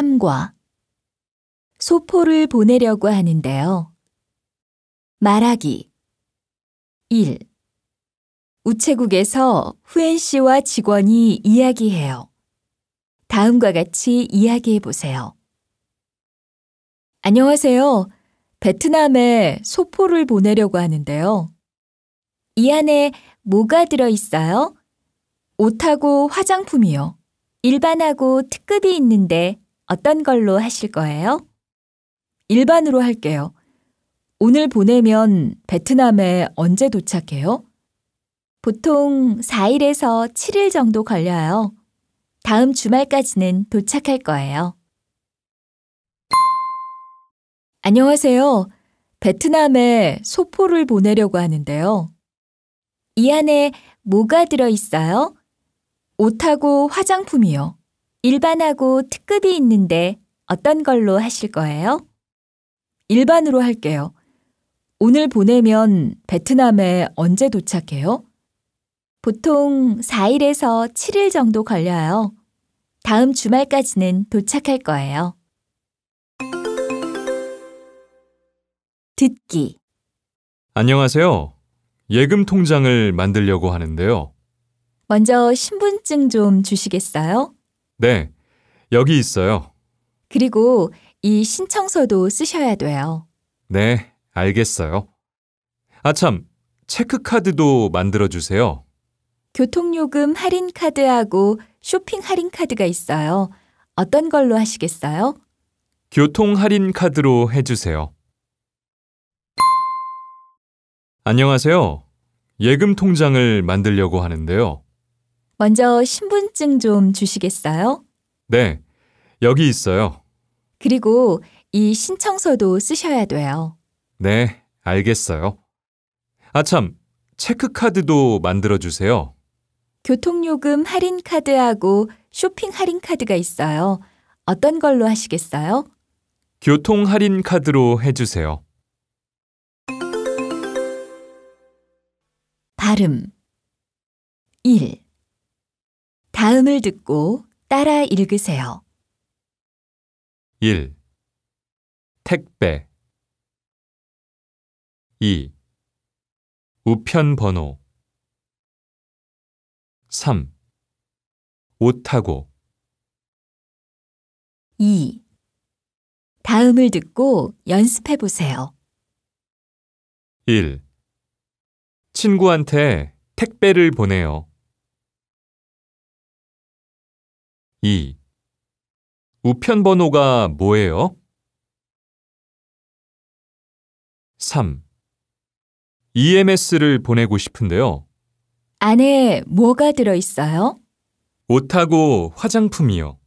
3과 소포를 보내려고 하는데요. 말하기 1. 우체국에서 후엔 씨와 직원이 이야기해요. 다음과 같이 이야기해 보세요. 안녕하세요. 베트남에 소포를 보내려고 하는데요. 이 안에 뭐가 들어있어요? 옷하고 화장품이요. 일반하고 특급이 있는데 어떤 걸로 하실 거예요? 일반으로 할게요. 오늘 보내면 베트남에 언제 도착해요? 보통 4일에서 7일 정도 걸려요. 다음 주말까지는 도착할 거예요. 안녕하세요. 베트남에 소포를 보내려고 하는데요. 이 안에 뭐가 들어있어요? 옷하고 화장품이요. 일반하고 특급이 있는데 어떤 걸로 하실 거예요? 일반으로 할게요. 오늘 보내면 베트남에 언제 도착해요? 보통 4일에서 7일 정도 걸려요. 다음 주말까지는 도착할 거예요. 듣기 안녕하세요. 예금 통장을 만들려고 하는데요. 먼저 신분증 좀 주시겠어요? 네, 여기 있어요. 그리고 이 신청서도 쓰셔야 돼요. 네, 알겠어요. 아참, 체크카드도 만들어주세요. 교통요금 할인카드하고 쇼핑 할인카드가 있어요. 어떤 걸로 하시겠어요? 교통 할인카드로 해주세요. 안녕하세요. 예금 통장을 만들려고 하는데요. 먼저 신분증 좀 주시겠어요? 네, 여기 있어요. 그리고 이 신청서도 쓰셔야 돼요. 네, 알겠어요. 아참, 체크카드도 만들어주세요. 교통요금 할인카드하고 쇼핑 할인카드가 있어요. 어떤 걸로 하시겠어요? 교통 할인카드로 해주세요. 발음 1. 다음을 듣고 따라 읽으세요. 1. 택배 2. 우편 번호 3. 옷하고 2. 다음을 듣고 연습해 보세요. 1. 친구한테 택배를 보내요. 2. 우편 번호가 뭐예요? 3. EMS를 보내고 싶은데요. 안에 뭐가 들어있어요? 옷하고 화장품이요.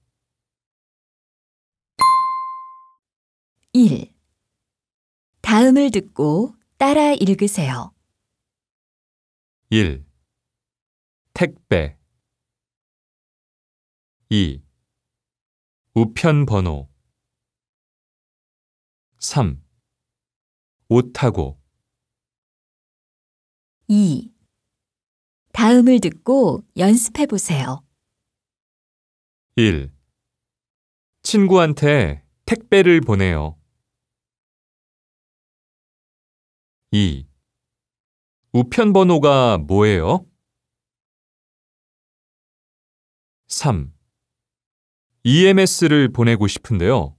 1. 다음을 듣고 따라 읽으세요. 1. 택배 2. 우편 번호 3. 옷하고 2. 다음을 듣고 연습해 보세요. 1. 친구한테 택배를 보내요. 2. 우편 번호가 뭐예요? 3. EMS를 보내고 싶은데요.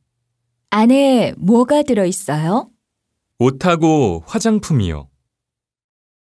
안에 뭐가 들어있어요? 옷하고 화장품이요.